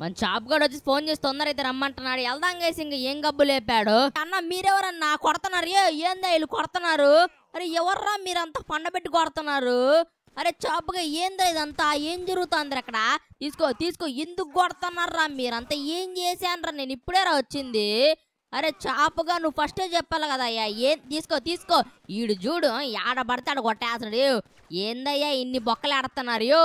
మన చాప్ గడ్ వచ్చి ఫోన్ చేసి తొందర అయితే రమ్మంటున్నాడు వెళ్దాం గేసి ఇంక ఏం గబ్బు లేపాడు అన్న మీరెవరన్నా కొడుతున్నారు ఏ ఏందా వీళ్ళు కొడుతున్నారు అరే ఎవర్రా పండ పండబెట్టి కొడుతున్నారు అరే చాపుగా ఏందో ఇదంతా ఏం జరుగుతుంది అక్కడ తీసుకో తీసుకో ఎందుకు కొడుతున్నారా మీరంతా ఏం చేశానరా నేను ఇప్పుడేరా వచ్చింది అరే చాపుగా నువ్వు ఫస్టే చెప్పాలి కదా అయ్యా ఏం తీసుకో తీసుకో ఈడు చూడు ఆడ పడతాడు కొట్టేస్తున్నాడు ఏందయ్యా ఇన్ని బొక్కలు ఆడుతున్నారు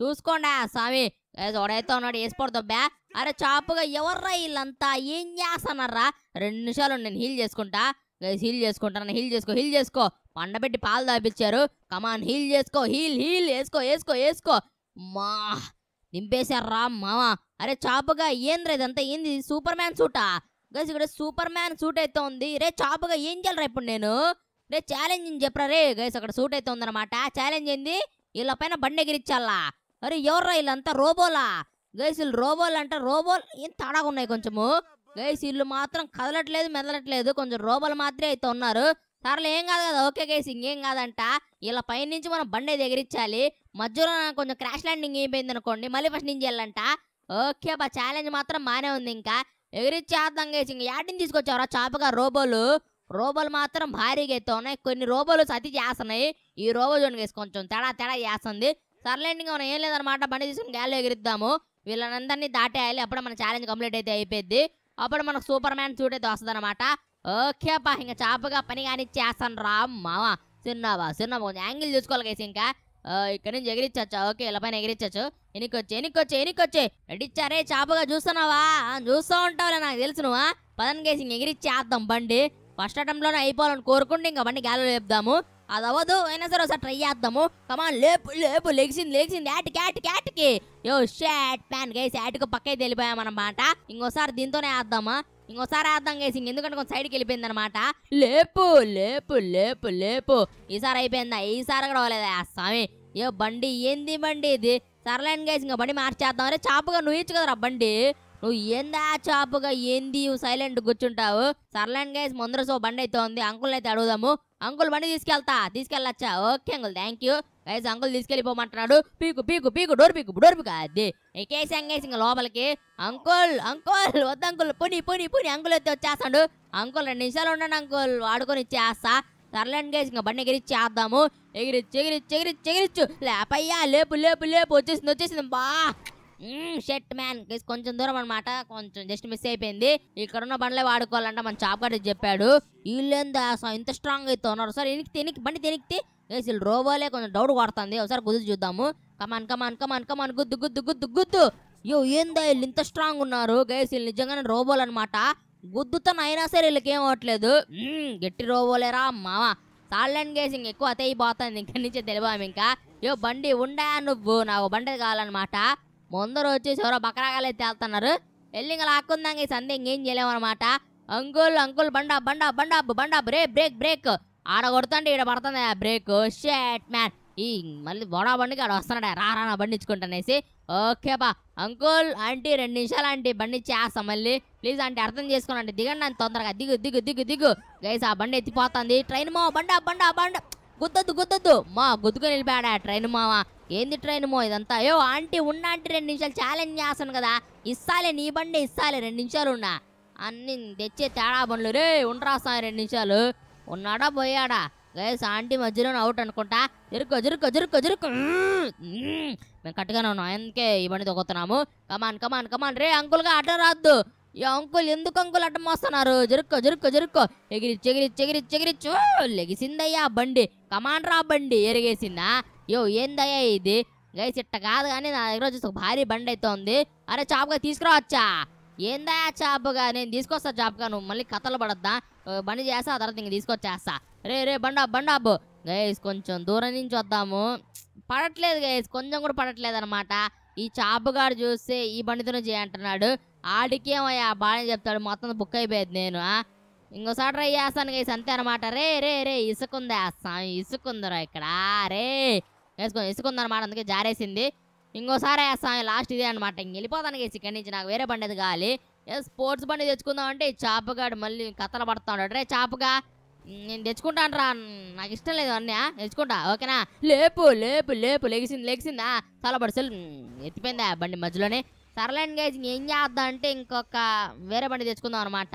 చూసుకోండి స్వామి ఎవడైతే ఉన్నాడు వేసిపోడదు బ్యా అరే చాపుగా ఎవర్రా వీళ్ళంతా ఏం చేస్తున్నారా రెండు నిమిషాలు నేను హీల్ చేసుకుంటా గైస్ హీల్ చేసుకుంటాను హీల్ చేసుకో హీల్ చేసుకో పండబెట్టి పాలు దాపించారు కమాన్ హీల్ చేసుకో హీల్ హీల్ వేసుకో వేసుకో వేసుకో మా నింపేశారా మావా అరే చాపుగా ఏంద్రా ఇదంతా ఏంది సూపర్ మ్యాన్ సూటా గైస్ ఇక్కడ సూపర్ మ్యాన్ సూట్ అయితే ఉంది రే చాపుగా ఏం చేయలేరా ఇప్పుడు నేను రే ఛాలెంజ్ చెప్పరా రే గైస్ అక్కడ సూట్ అయితే ఉందన్నమాట ఛాలెంజ్ ఏంది వీళ్ళ పైన బండి ఎగిరిచ్చాలా అరే ఎవర్రా వీళ్ళంతా రోబోలా గైస్ వీళ్ళు రోబోలు అంటే రోబోలు ఏం తడాగా ఉన్నాయి కొంచెము గైస్ వీళ్ళు మాత్రం కదలట్లేదు మెదలట్లేదు కొంచెం రోబోలు మాత్రమే అయితే ఉన్నారు సర్లే ఏం కాదు కదా ఓకే గైస్ ఇంకేం కాదంట ఇలా పైనుంచి మనం బండి ఎగిరించాలి మధ్యలో కొంచెం క్రాష్ ల్యాండింగ్ అయిపోయింది అనుకోండి మళ్ళీ ఫస్ట్ నుంచి వెళ్ళంట ఓకే బా ఛాలెంజ్ మాత్రం బాగానే ఉంది ఇంకా ఎగిరిచ్చేద్దాం గైస్ ఇంకా యాడ్ని తీసుకొచ్చారా చాపగా రోబోలు రోబోలు మాత్రం భారీగా అయితే ఉన్నాయి కొన్ని రోబోలు సతి చేస్తున్నాయి ఈ రోబో చూడండి కొంచెం తేడా తేడా చేస్తుంది సర్లేండి మనం ఏం లేదనమాట బండి తీసుకుని గాల్లో ఎగిరిద్దాము వీళ్ళనందరినీ దాటేయాలి అప్పుడు మన ఛాలెంజ్ కంప్లీట్ అయితే అయిపోయింది అప్పుడు మనకు సూపర్ మ్యాన్ సూట్ అయితే అనమాట ఓకే పా ఇంకా చాపగా పని కానీ చేస్తాను రా మామ చిన్నవా చిన్నవా కొంచెం యాంగిల్ చూసుకోవాలి కేసు ఇంకా ఇక్కడ నుంచి ఎగిరించచ్చా ఓకే ఇళ్ళ పైన ఎగిరించచ్చు ఎనికొచ్చి ఎనికొచ్చి ఎనికొచ్చి ఎడిచ్చారే చాపగా చూస్తున్నావా చూస్తూ ఉంటావులే నాకు తెలుసు నువ్వా పదన్ కేసి ఎగిరిచ్చేద్దాం బండి ఫస్ట్ అటెంప్ట్లోనే అయిపోవాలని కోరుకుంటే ఇంకా బండి గాలిలో చెప్దాము అది అవ్వదు అయినా సరే ఒకసారి ట్రై చేద్దాము కమాన్ లేపు లేపు లెగిసింది లెగిసింది యాట్ క్యాట్ క్యాట్కి యో షాట్ ప్యాన్ గేసి యాట్కు పక్కకి వెళ్ళిపోయామన్నమాట ఇంకోసారి దీంతోనే వేద్దామా ఇంకోసారి వేద్దాం గైస్ ఎందుకంటే కొంచెం సైడ్కి వెళ్ళిపోయింది అనమాట లేపు లేపు లేపు లేపు ఈసారి అయిపోయిందా ఈసారి కూడా అవ్వలేదా స్వామి ఏ బండి ఏంది బండి ఇది సర్లేండి గైస్ ఇంకా బండి మార్చేద్దాం అరే చాపుగా నువ్వు ఇచ్చు కదరా బండి నువ్వు ఏందా చాపుగా ఏంది సైలెంట్ కూర్చుంటావు సర్లేండి గైస్ ముందర సో బండి అయితే ఉంది అంకుల్ని అయితే అడుగుదాము అంకుల్ బండి తీసుకెళ్తా తీసుకెళ్ళచ్చా okay uncle thank you guys uncle తీసుకెళ్ళిపోమంటున్నాడు పీకు పీకు పీకు డోర్ పీకు డోర్ పీకు అది ఎక్కేసి అంగేసి ఇంకా లోపలికి అంకుల్ అంకుల్ వద్దు అంకుల్ పుని పుని పుని అంకుల్ అయితే వచ్చేస్తాడు అంకుల్ రెండు నిమిషాలు ఉండండి అంకుల్ వాడుకొని ఇచ్చేస్తా సర్లేండి గైస్ ఇంకా బండి ఎగిరిచ్చి చేద్దాము ఎగిరిచ్చు ఎగిరిచ్చు ఎగిరిచ్చు ఎగిరిచ్చు లేపయ్యా లేపు లేపు లేపు వచ్చేసింది వచ్చేసింది బా షెట్ మ్యాన్ కొంచెం దూరం అనమాట కొంచెం జస్ట్ మిస్ అయిపోయింది ఇక్కడ ఉన్న బండ్లే వాడుకోవాలంట మన చాప్ గడి చెప్పాడు వీళ్ళేందా ఇంత స్ట్రాంగ్ అయితే ఉన్నారు సార్ ఎనికి తినికి బండి తినికితే వీళ్ళు రోబోలే కొంచెం డౌట్ కొడుతుంది ఒకసారి గుద్దు చూద్దాము కమాన్ కమాన్ కమాన్ కమాన్ గుద్దు గుద్దు గుద్దు గుద్దు యో ఏందా వీళ్ళు ఇంత స్ట్రాంగ్ ఉన్నారు గైస్ వీళ్ళు నిజంగానే రోబోలు అనమాట గుద్దుతో అయినా సరే వీళ్ళకి ఏం అవ్వట్లేదు గట్టి రోబోలేరా మావా సాల్లండ్ గేసి ఇంక ఎక్కువ అతయిపోతుంది ఇంకా నుంచే తెలివాము ఇంకా యో బండి ఉండా నువ్వు నాకు బండి కావాలన్నమాట ముందరు వచ్చేసి ఎవరో బకరాగాలే అయితే వెళ్తున్నారు వెళ్ళి ఈ లాక్కుందాక ఏం సందే అనమాట అంకుల్ అంకుల్ బండా బండా బండా బండా బ్రేక్ బ్రేక్ బ్రేక్ ఆడ కొడుతుంటే ఈడ పడుతుంది బ్రేక్ షేట్ మ్యాన్ ఈ మళ్ళీ బొడా బండికి ఆడ వస్తున్నాడే రారా నా బండించుకుంటానేసి ఓకే బా అంకుల్ ఆంటీ రెండు నిమిషాలు ఆంటీ బండిచ్చేస్తాం మళ్ళీ ప్లీజ్ ఆంటీ అర్థం చేసుకోనండి దిగండి అని తొందరగా దిగు దిగు దిగు దిగు గైస్ ఆ బండి ఎత్తిపోతుంది ట్రైన్ మో బండ బండ బండ గుద్దద్దు గుద్దద్దు మా గుద్దుకు నిలిపాడా ట్రైన్ మావా ఏంది ట్రైన్ మో ఇదంతా అయ్యో ఆంటీ ఉన్నా అంటే రెండు నిమిషాలు ఛాలెంజ్ చేస్తాను కదా ఇస్తాలే నీ బండి ఇస్తాలే రెండు నిమిషాలు ఉన్నా అన్ని తెచ్చే తేడా బండ్లు రే ఉండరాస్తా రెండు నిమిషాలు ఉన్నాడా పోయాడా గైస్ ఆంటీ మధ్యలోనే అవుట్ అనుకుంటా జరుకు జరుకు జరుకు జరుకు మేము కట్టుగానే ఉన్నాం అందుకే ఈ బండి తొక్కుతున్నాము కమాన్ కమాన్ కమాన్ రే అంకుల్గా అడ్డం రాద్దు ఈ అంకుల్ ఎందుకు అంకుల్ అడ్డం వస్తున్నారు జరుక్క జరుక్క జరుక్కో ఎగిరి చెగిరి చెగిరి ఎగిరిచ్చు లెగిసిందయ్యా బండి రా బండి ఎరిగేసిందా యో ఏందయ్యా ఇది గైస్ ఇట్ట కాదు కానీ నా దగ్గర వచ్చేసి ఒక భారీ బండి అయితే ఉంది అరే చాపుగా తీసుకురావచ్చా ఏందయ్యా చాపుగా నేను తీసుకొస్తా చాపుగా నువ్వు మళ్ళీ కథలు పడద్దా బండి చేస్తా తర్వాత ఇంక తీసుకొచ్చేస్తా రే రే బండా బండాబు గైస్ కొంచెం దూరం నుంచి వద్దాము పడట్లేదు గైస్ కొంచెం కూడా పడట్లేదు అనమాట ఈ చాపుగాడు చూస్తే ఈ బండితోనే చేయంటున్నాడు ఆడికేమయ్యా బాగానే చెప్తాడు మొత్తం బుక్ అయిపోయేది నేను ఇంకోసారి ట్రై చేస్తాను గైస్ అంతే అనమాట రే రే రే ఇసుకుందా స్వామి ఇసుకుందరా ఇక్కడ రే వేసుకో ఇసుకుందనమాట అందుకే జారేసింది ఇంకోసారి వేస్తాం లాస్ట్ ఇదే అనమాట ఇంక వెళ్ళిపోతాను గైస్ ఇక్కడి నుంచి నాకు వేరే బండి అది ఏ స్పోర్ట్స్ బండి తెచ్చుకుందాం అంటే చాపగాడు మళ్ళీ కథలు పడుతూ రే చాపగా నేను తెచ్చుకుంటాను రా నాకు ఇష్టం లేదు అన్నీ తెచ్చుకుంటా ఓకేనా లేపు లేపు లేపు లెగిసింది లెగిసిందా చాలా పడుసలు ఎత్తిపోయిందా బండి మధ్యలోనే సర్లేండి గైజ్ ఏం చేద్దాం అంటే ఇంకొక వేరే బండి తెచ్చుకుందాం అనమాట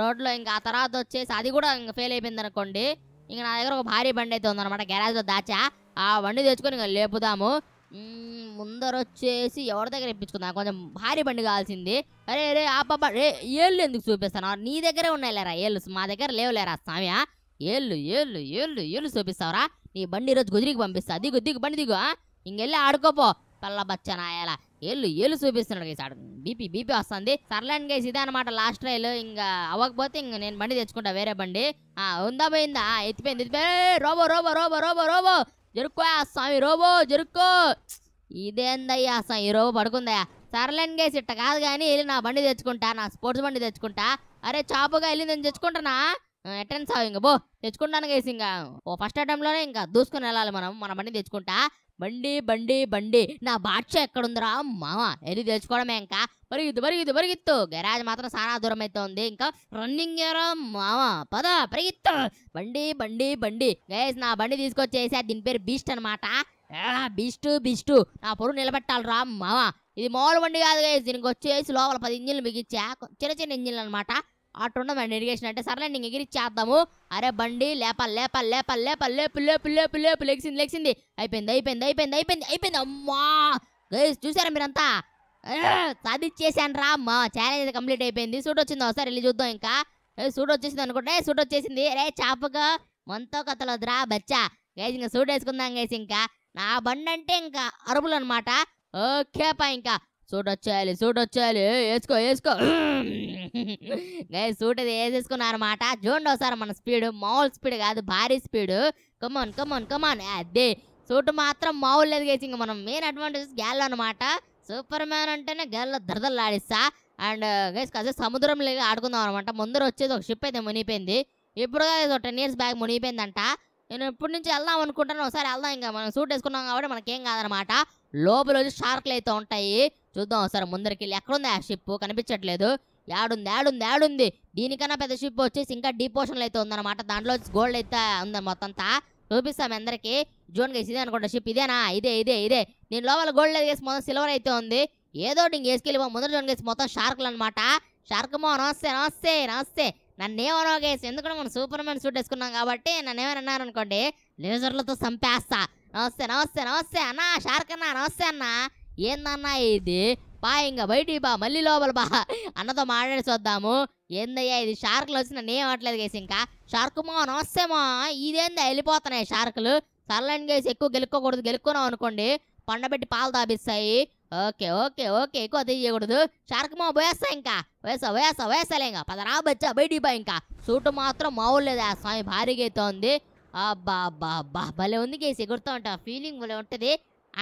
రోడ్లో ఇంకా ఆ తర్వాత వచ్చేసి అది కూడా ఇంకా ఫెయిల్ అయిపోయింది అనుకోండి ఇంకా నా దగ్గర ఒక భారీ బండి అయితే ఉందన్నమాట గ్యారేజ్లో దాచా ఆ బండి తెచ్చుకొని ఇంకా లేపుదాము ముందర వచ్చేసి ఎవరి దగ్గర ఇప్పించుకుందాం కొంచెం భారీ బండి కావాల్సింది అరే రే ఆ పాప రే ఏళ్ళు ఎందుకు చూపిస్తాను నీ దగ్గరే ఉన్నాయి లేరా ఏళ్ళు మా దగ్గర లేవులేరా స్వామి ఏళ్ళు ఏళ్ళు ఏళ్ళు ఏళ్ళు చూపిస్తావురా నీ బండి ఈరోజు గుదిరికి పంపిస్తా దిగు దిగు బండి దిగు ఇంకెళ్ళి ఆడుకోపో ఎలా ఏళ్ళు ఏళ్ళు చూపిస్తున్నాడు గైస్ ఆడు బీపీ బీపీ వస్తుంది సర్లేండి గైస్ ఇదే అనమాట లాస్ట్ ట్రైల్ ఇంకా అవ్వకపోతే ఇంకా నేను బండి తెచ్చుకుంటా వేరే బండి ఆ ఉందా పోయిందా ఎత్తిపోయింది ఎత్తిపోయి robo robo robo robo robo జరుక్కో స్వామి రోబో జరుక్కో ఇదేందయ్యా స్వామి ఈ రోబో పడుకుందయ్యా సర్లేండి గైస్ ఇట్ట కాదు కానీ వెళ్ళి నా బండి తెచ్చుకుంటా నా స్పోర్ట్స్ బండి తెచ్చుకుంటా అరే చాపుగా వెళ్ళి నేను తెచ్చుకుంటానా అటెండ్ సాగు ఇంకా బో తెచ్చుకుంటాను గైస్ ఇంకా ఓ ఫస్ట్ అటెంప్ట్లోనే ఇంకా దూసుకుని వెళ్ళాలి మనం మన బండి తెచ్చుకుంటా బండి బండి బండి నా బాడ్షా ఎక్కడుందిరా మామ ఎన్ని తెలుసుకోవడమే ఇంకా పరిగిద్దు పరిగిద్దు పరిగిత్తు గరాజ్ మాత్రం చాలా దూరం అయితే ఉంది ఇంకా రన్నింగ్ ఎరా మామ పద పరిగిత్తు బండి బండి బండి గైజ్ నా బండి తీసుకొచ్చేసి దీని పేరు బీస్ట్ అనమాట బీస్ట్ బీస్టు నా పొరుగు రా మావా ఇది మామూలు బండి కాదు గైస్ దీనికి వచ్చేసి లోపల పది ఇంజిన్లు మిగిచ్చా చిన్న చిన్న ఇంజిన్లు అనమాట ఆటుండం అండి ఇరిగేషన్ అంటే నేను నీకు చేద్దాము అరే బండి లేప లేప లేప లేప లేపు లేపు లేపు లేపు లెగిసింది లెగిసింది అయిపోయింది అయిపోయింది అయిపోయింది అయిపోయింది అయిపోయింది అమ్మా గైస్ చూసారా మీరంతా సాధించేసాను రా అమ్మా ఛాలెంజ్ అయితే కంప్లీట్ అయిపోయింది సూట్ వచ్చింది ఒకసారి వెళ్ళి చూద్దాం ఇంకా సూట్ వచ్చేసింది అనుకుంటే సూట్ వచ్చేసింది రే చాపగా మనతో కథలు వద్దురా బచ్చా గైస్ ఇంకా సూట్ వేసుకుందాం గైస్ ఇంకా నా బండి అంటే ఇంకా అరుపులు అనమాట ఓకే పా ఇంకా సూట్ వచ్చేయాలి సూట్ వచ్చేయాలి వేసుకో వేసుకో గైస్ సూట్ అది వేసేసుకున్న అనమాట చూడండి ఒకసారి మన స్పీడ్ మామూలు స్పీడ్ కాదు భారీ స్పీడ్ కమాన్ కమాన్ కమాన్ అదే సూట్ మాత్రం మామూలు లేదు గైస్ ఇంకా మనం మెయిన్ అడ్వాంటేజ్ గ్యాల్లో అనమాట సూపర్ మ్యాన్ అంటేనే గల్లో దరదలు ఆడిస్తా అండ్ గైస్ సముద్రం సముద్రంలో ఆడుకుందాం అనమాట ముందర వచ్చేది ఒక షిప్ అయితే మునిగిపోయింది ఇప్పుడు ఒక టెన్ ఇయర్స్ బ్యాక్ మునిగిపోయిందంట నేను ఇప్పటి నుంచి వెళ్దాం అనుకుంటాను ఒకసారి వెళ్దాం ఇంకా మనం సూట్ వేసుకున్నాం కాబట్టి మనకేం కాదనమాట లోపల వచ్చి షార్క్లు అయితే ఉంటాయి చూద్దాం ఒకసారి ముందరికి ఎక్కడుంది ఆ షిప్ కనిపించట్లేదు యాడుంది యాడుంది యాడుంది దీనికన్నా పెద్ద షిప్ వచ్చేసి ఇంకా డీపోషన్లు అయితే ఉందన్నమాట దాంట్లో గోల్డ్ అయితే ఉంది మొత్తం అంతా చూపిస్తాం అందరికీ జోన్గా ఇదే అనుకుంటా షిప్ ఇదేనా ఇదే ఇదే ఇదే దీని లోపల గోల్డ్ వేసి మొత్తం సిల్వర్ అయితే ఉంది ఏదో నీకు వేసుకెళ్ళి ముందర జోన్ గేసి మొత్తం షార్కులు అనమాట షార్కమో నమస్తే నమస్తే నమస్తే ఏమన్నా గేసి ఎందుకంటే మనం సూపర్ మ్యాన్ సూట్ వేసుకున్నాం కాబట్టి నన్నేమన్నారు అనుకోండి లేజర్లతో చంపేస్తా నమస్తే నమస్తే నమస్తే అన్నా షార్క్ అన్నా నమస్తే అన్నా ఏందన్నా ఇది బా ఇంకా బయటి బా మళ్ళీ లోపల బా అన్నతో మాట్లాడి చూద్దాము ఏందయ్యా ఇది షార్క్లు వచ్చిన నేను అవట్లేదు కేసు ఇంకా షార్క్ మా నమస్తేమా ఇదేందా వెళ్ళిపోతున్నాయి షార్కులు సర్లేండి కేసు ఎక్కువ గెలుక్కోకూడదు గెలుక్కున్నాం అనుకోండి పండబెట్టి పాలు తాపిస్తాయి ఓకే ఓకే ఓకే ఎక్కువ తీయకూడదు షార్క్ మా పోయేస్తా ఇంకా వేసా వేసా వేసాలే ఇంకా పదరా బచ్చా బయటి బా ఇంకా సూటు మాత్రం మావులేదు ఆ స్వామి భారీగా అయితే ఉంది అబ్బా అబ్బా అబ్బా భలే ఉంది కేసు ఎగురుతూ ఉంటా ఫీలింగ్ భలే ఉంటుంది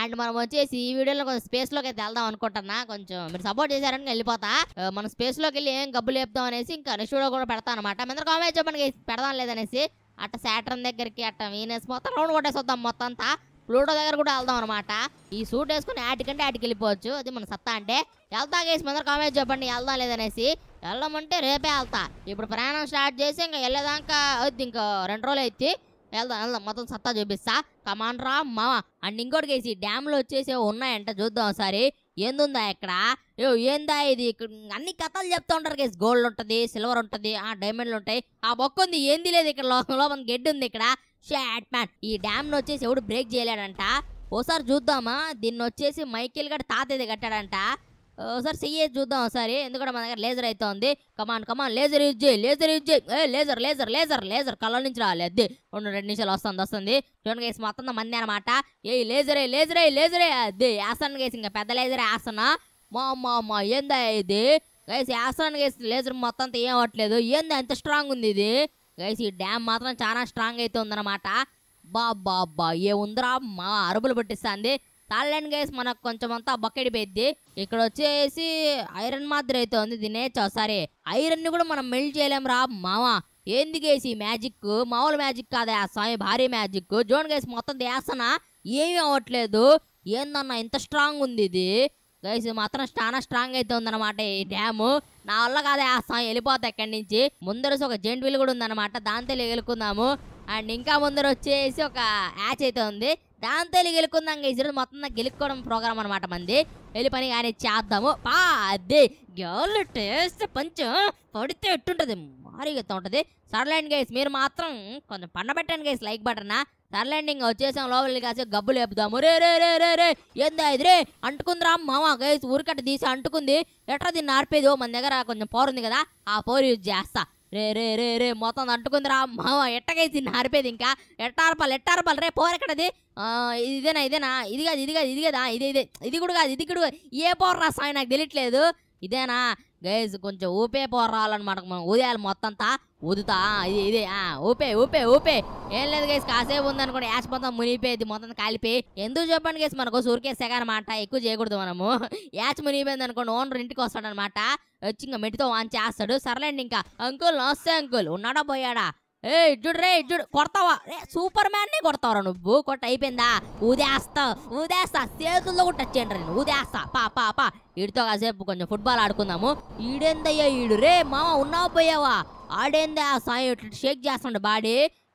అండ్ మనం వచ్చేసి ఈ వీడియోలో కొంచెం స్పేస్ లోకి అయితే వెళ్దాం అనుకుంటున్నా కొంచెం మీరు సపోర్ట్ చేశారని వెళ్ళిపోతా మనం స్పేస్ లోకి వెళ్ళి ఏం గబ్బులు లేపుదాం అనేసి ఇంకా నెక్స్ట్ వీడియో కూడా పెడతా అనమాట మీద కామెంట్ చెప్పండి పెడదాం లేదనేసి అట్ట సాటర్న్ దగ్గరికి అట్ట వీనస్ మొత్తం రౌండ్ కొట్టేసొద్దాం మొత్తం అంతా ప్లూటో దగ్గర కూడా వెళ్దాం అనమాట ఈ సూట్ వేసుకుని యాటికంటే యాటికి వెళ్ళిపోవచ్చు అది మన సత్తా అంటే వెళ్తా గేసి ముందర కామెంట్ చెప్పండి వెళ్దాం లేదనేసి వెళ్ళమంటే రేపే వెళ్తా ఇప్పుడు ప్రయాణం స్టార్ట్ చేసి ఇంకా వెళ్ళేదాకా ఇంకా రెండు రోజులు అయితే వెళ్దాం వెళ్దాం మొత్తం సత్తా చూపిస్తా రా మా అండ్ ఇంకోటి డ్యామ్ డ్యామ్లో వచ్చేసి ఉన్నాయంట చూద్దాం ఒకసారి ఏందుందా ఇక్కడ ఏ ఏందా ఇది అన్ని కథలు చెప్తా ఉంటారు కేసు గోల్డ్ ఉంటుంది సిల్వర్ ఉంటుంది ఆ డైమండ్లు ఉంటాయి ఆ బొక్క ఉంది ఏంది లేదు ఇక్కడ లోపల గెడ్డి ఉంది ఇక్కడ షాట్ మ్యాన్ ఈ డ్యామ్ను వచ్చేసి ఎవడు బ్రేక్ చేయలేడంట ఓసారి చూద్దామా దీన్ని వచ్చేసి మైకేల్ గడ్ తాతది కట్టాడంట ఒకసారి చెయ్యేది చూద్దాం ఒకసారి ఎందుకంటే మన దగ్గర లేజర్ అయితే ఉంది కమాన్ కమాన్ లేజర్ యూజ్ చేయి లేజర్ యూజ్ చేయి ఏ లేజర్ లేజర్ లేజర్ లేజర్ కళ్ళ నుంచి అద్దె రెండు రెండు నిమిషాలు వస్తుంది వస్తుంది చూడండి గేసి మొత్తం మంది అనమాట ఏ లేజర్ అయ్యి అయ్యి లేజర్ లేజరే అదే వేస్తాను గేసి ఇంకా పెద్ద లేజర్ వేస్తున్నా మా అమ్మ అమ్మ ఏందా ఇది గైస్ వేస్తాను గేసి లేజర్ మొత్తం ఏం అవ్వట్లేదు ఏందా ఎంత స్ట్రాంగ్ ఉంది ఇది గైస్ ఈ డ్యామ్ మాత్రం చాలా స్ట్రాంగ్ అయితే ఉందన్నమాట బాబ్బా బా ఏ ఉందిరా మా అరుపులు పట్టిస్తుంది తాళ్ళండి గైస్ మనకు కొంచెం అంతా బకెట్ పెద్ది ఇక్కడ వచ్చేసి ఐరన్ మాత్రం అయితే ఉంది దీని సరే ఐరన్ ని కూడా మనం మెల్ట్ చేయలేం రా మావా ఏంది గేసి మ్యాజిక్ మామూలు మ్యాజిక్ కాదా సాయి భారీ మ్యాజిక్ జోన్ గేసి మొత్తం దేసన ఏమీ అవ్వట్లేదు ఏందన్నా ఇంత స్ట్రాంగ్ ఉంది ఇది గైస్ మాత్రం చాలా స్ట్రాంగ్ అయితే ఉందన్నమాట ఈ డ్యామ్ నా వల్ల కాదు వేస్తాం వెళ్ళిపోతా ఎక్కడి నుంచి ముందరసి ఒక జెంట్ విల్ కూడా ఉందన్నమాట దాంతో వెళ్ళుకుందాము అండ్ ఇంకా ముందర వచ్చేసి ఒక యాచ్ అయితే ఉంది దాంతో వెళ్ళి గెలుకుందాం ఈరోజు మొత్తం గెలుక్కోవడం ప్రోగ్రామ్ అనమాట మంది వెళ్ళి పని కానీ చేద్దాము పా అదే గోళ్ళు టేస్ట్ పంచం పడితే ఎట్టుంటుంది మారిగా ఉంటది సర్లాండ్ గైస్ మీరు మాత్రం కొంచెం పండబెట్టండి గైస్ లైక్ బటన్ సర్లాండింగ్ ఇంకా వచ్చేసాం లోపలికి కాసే గబ్బు లేపుదాము రే రే రే రే రే ఏందా ఇది రే అంటుకుందిరా మామ గైస్ ఊరికట్ట తీసి అంటుకుంది ఎట్రా దీన్ని ఆర్పేదో మన దగ్గర కొంచెం పోరుంది కదా ఆ పోరు యూజ్ చేస్తా రే రే రే రే మొత్తం అంటుకుందిరా మామ ఎట్టగైతే నరిపేది ఇంకా ఎట్టారపాలి ఎట్టారపాలి రే పోరెక్కడది ఇదేనా ఇదేనా ఇది కాదు ఇది కాదు ఇది కదా ఇదే ఇదే ఇది కూడా కాదు ఇది కూడా ఏ పోర్రా సాయి నాకు తెలియట్లేదు ఇదేనా గైజ్ కొంచెం ఊపే పోరాలన్నమాట మనం ఊదేయాలి మొత్తంతా ఊదుతా ఇది ఇదే ఊపే ఊపే ఊపే ఏం లేదు గైస్ కాసేపు ఉందనుకోండి యాష్ మొత్తం మునిగిపోయింది మొత్తం కాలిపోయి ఎందుకు చెప్పండి గైస్ మనకు సూరికేసాకనమాట ఎక్కువ చేయకూడదు మనము యాచ్ మునిగిపోయింది అనుకోండి ఓనర్ ఇంటికి వస్తాడనమాట వచ్చి ఇంకా మెట్టితో వాంచేస్తాడు సర్లేండి ఇంకా అంకుల్ నమస్తే అంకుల్ ఉన్నాడా పోయాడా ఏ ఇడ్జుడు రే ఇడ్జుడు కొడతావా రే సూపర్ మ్యాన్ని కొడతావురా నువ్వు కొట్ట అయిపోయిందా ఊదేస్తా ఊదేస్తా చేతుల్లో కూడా టచ్ చేయండి నేను ఊదేస్తా పా పా పా వీడితో కాసేపు కొంచెం ఫుట్బాల్ ఆడుకుందాము ఈడేందయ్యా ఈడు రే మామ ఉన్నావు పోయావా ఆడేంది ఆ సాయం షేక్ చేస్తుండే బాడీ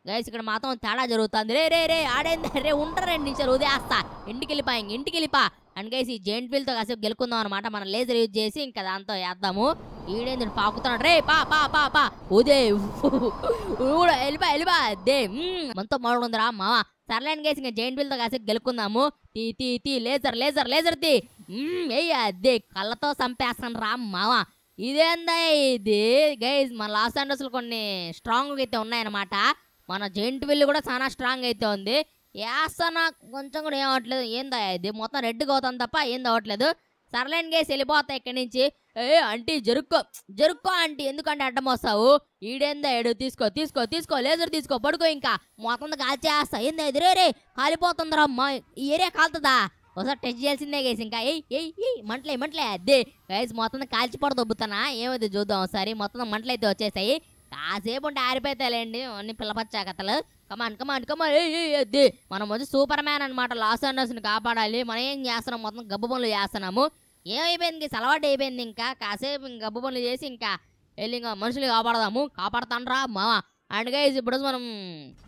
గైస్ ఇక్కడ మాత్రం తేడా జరుగుతుంది రే రే రే ఆడేందే రే ఉంటారండి నిమిషాలు ఊదేస్తా ఇంటికి వెళ్ళిపా ఇంటికి వెళ్ళిపా అండ్ గైస్ ఈ జెయింట్ తో కాసేపు గెలుకుందాం అనమాట మనం లేజర్ యూజ్ చేసి ఇంకా దాంతో వేద్దాము ఈడేందు పాకుతున్నాడు రే పా పా పా పా ఉదే కూడా వెళ్ళిపా దే మనతో మాడుకుందరా మావా సర్లేని గైస్ ఇంకా జెయింట్ తో కాసేపు గెలుకుందాము తీ తీ తీ లేజర్ లేజర్ లేజర్ తీ ఏయ్ అదే కళ్ళతో చంపేస్తాను రా మావా ఇదేందా ఇది గైస్ మన లాస్ అండర్స్ కొన్ని స్ట్రాంగ్ అయితే ఉన్నాయన్నమాట మన జెయింట్ వీల్ కూడా చాలా స్ట్రాంగ్ అయితే ఉంది ఏస్తా నాకు కొంచెం కూడా ఏం అవట్లేదు ఏందా ఇది మొత్తం రెడ్గా అవుతాను తప్ప ఏంది అవ్వట్లేదు సర్లేని గేసి వెళ్ళిపోతాయి ఇక్కడి నుంచి ఏ ఆంటీ జరుక్కో జరుక్కో ఆంటీ ఎందుకంటే అడ్డం వస్తావు ఈడేందా ఏడు తీసుకో తీసుకో తీసుకో లేజర్ తీసుకో పడుకో ఇంకా మొత్తం కాల్చేస్తా ఏందా ఎదురే రే కాలిపోతుందరా అమ్మా ఈ ఏరియా కాలుతుందా ఒకసారి టెస్ట్ చేయాల్సిందే గేసి ఇంకా ఏ ఏ మంటలే మంటలే అదే గైస్ మొత్తం కాల్చిపడ దొబ్బుతానా ఏమైతే చూద్దాం ఒకసారి మొత్తం మంటలైతే వచ్చేసాయి కాసేపు ఉంటే ఆరిపోతాయిలేండి అన్ని పిల్లపచ్చా కథలు కమాన్ కమాన్ కమాన్ ఏ మనం వచ్చి సూపర్ మ్యాన్ అనమాట లాస్ ని కాపాడాలి మనం ఏం చేస్తున్నాం మొత్తం గబ్బు పనులు చేస్తున్నాము ఏమైపోయింది అలవాటు అయిపోయింది ఇంకా కాసేపు గబ్బు పనులు చేసి ఇంకా వెళ్ళి ఇంకా మనుషులు కాపాడదాము కాపాడుతాండ్రా మా అండ్ గైజ్ ఇప్పుడు మనం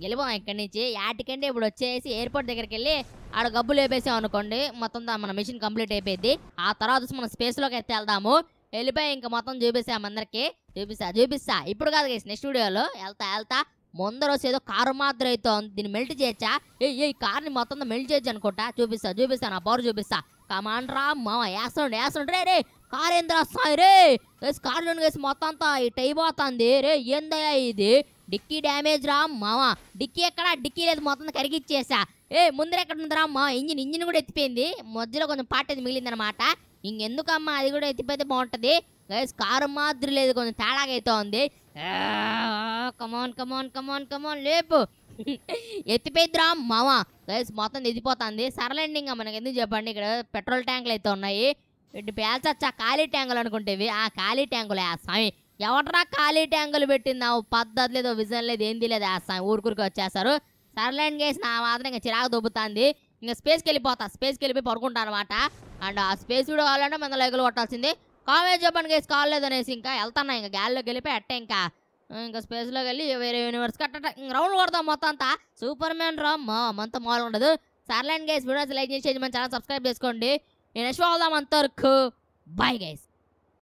వెళ్ళిపోదాం ఇక్కడి నుంచి యాటికంటే ఇప్పుడు వచ్చేసి ఎయిర్పోర్ట్ దగ్గరికి వెళ్ళి ఆడ గబ్బులు వేపేసాం అనుకోండి మొత్తం మన మిషన్ కంప్లీట్ అయిపోయింది ఆ తర్వాత మనం స్పేస్లోకి అయితే వెళ్దాము వెళ్ళిపోయి ఇంకా మొత్తం చూపిస్తాం అందరికీ చూపిస్తా చూపిస్తా ఇప్పుడు కాదు గైస్ నెక్స్ట్ వీడియోలో వెళ్తా వెళ్తా ముందర ఏదో కారు మాత్రం ఉంది దీన్ని మెల్ట్ చేయొచ్చా ఏ ఏ కార్ని మొత్తం మెల్ట్ చేయొచ్చు అనుకుంటా చూపిస్తా చూపిస్తా నా పవర్ చూపిస్తా కమాండ్రా మా వేస్తుండే వేస్తుండే రే రే కార్ ఏంది వస్తాయి రే వేసి కార్ వేసి మొత్తం అంతా ఇటు అయిపోతుంది రే ఏందయ్యా ఇది డిక్కీ డ్యామేజ్ రా మామ డిక్కీ ఎక్కడా డిక్కీ లేదు మొత్తం కరిగిచ్చేసా ఏ ముందర ఎక్కడ రా మా ఇంజిన్ ఇంజిన్ కూడా ఎత్తిపోయింది మధ్యలో కొంచెం పార్ట్ అది మిగిలిందనమాట ఇంకెందుకమ్మా అది కూడా ఎత్తిపోతే బాగుంటుంది గైస్ కారు మాదిరి లేదు కొంచెం తేడాగా అయితే ఉంది కమాన్ కమాన్ కమాన్ కమాన్ లేపు ఎత్తిపోయిద్దిరా మావా గైస్ మొత్తం ఎదిపోతుంది సరలేండి ఇంకా మనకి ఎందుకు చెప్పండి ఇక్కడ పెట్రోల్ ట్యాంకులు అయితే ఉన్నాయి ఇటు పేల్చొచ్చా ఖాళీ ట్యాంకులు అనుకుంటేవి ఆ ఖాళీ ట్యాంకులు ఆ స్వామి ఎవటరా ఖాళీ ట్యాంకులు పెట్టిందా పద్ధతి లేదు విజన్ లేదు ఏంది లేదు ఆ స్వామి ఊరుకురికి వచ్చేస్తారు సరలేండి గైస్ నా మాత్రం ఇంకా చిరాకు దొబ్బుతుంది ఇంకా స్పేస్కి వెళ్ళిపోతా స్పేస్కి వెళ్ళిపోయి పడుకుంటా అనమాట అండ్ ఆ స్పేస్ కూడా కావాలంటే మన లైకులు కొట్టాల్సిందే కామెంట్ చెప్పండి గైస్ కాలేదనేసి ఇంకా వెళ్తాను ఇంకా గ్యాల్లోకి వెళ్ళిపోయి అట్టే ఇంకా ఇంకా స్పేస్లోకి వెళ్ళి వేరే యూనివర్స్ అట్ట రౌండ్ కొడతాం మొత్తం అంతా సూపర్ మ్యాన్ రామ్ అంత మాల్ ఉండదు సర్లైన్ గైస్ వీడియోస్ లైక్ చేసి మన ఛానల్ సబ్స్క్రైబ్ చేసుకోండి నేను యశ్వాదాం అంతవరకు బాయ్ గైస్